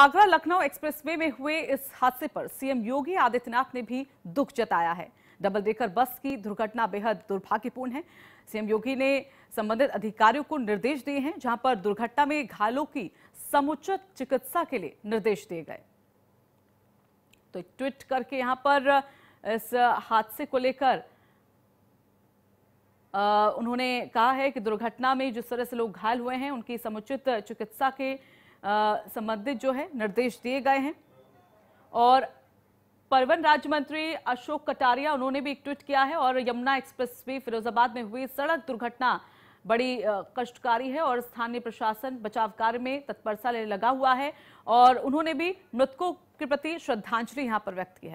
Agra Lucknow expressway में हुए इस हादसे पर सीएम योगी आदित्यनाथ ने भी दुख जताया है डबल डेकर बस की दुर्घटना बेहद दुर्भाग्यपूर्ण है सीएम योगी ने संबंधित अधिकारियों को निर्देश दिए हैं जहां पर दुर्घटना में घायलों की समुचित चिकित्सा के लिए निर्देश दिए गए तो ट्वीट करके यहां पर इस हादसे को लेकर उन्होंने कहा है कि दुर्घटना में जिस तरह से लोग घायल हुए हैं उनकी समुचित चिकित्सा के संबंधित जो है निर्देश दिए गए हैं और परिवहन राज्य मंत्री अशोक कटारिया उन्होंने भी एक ट्वीट किया है और यमुना एक्सप्रेस वे फिरोजाबाद में हुई सड़क दुर्घटना बड़ी कष्टकारी है और स्थानीय प्रशासन बचाव कार्य में तत्परता लगा हुआ है और उन्होंने भी मृतकों के प्रति श्रद्धांजलि यहां पर व्यक्त की है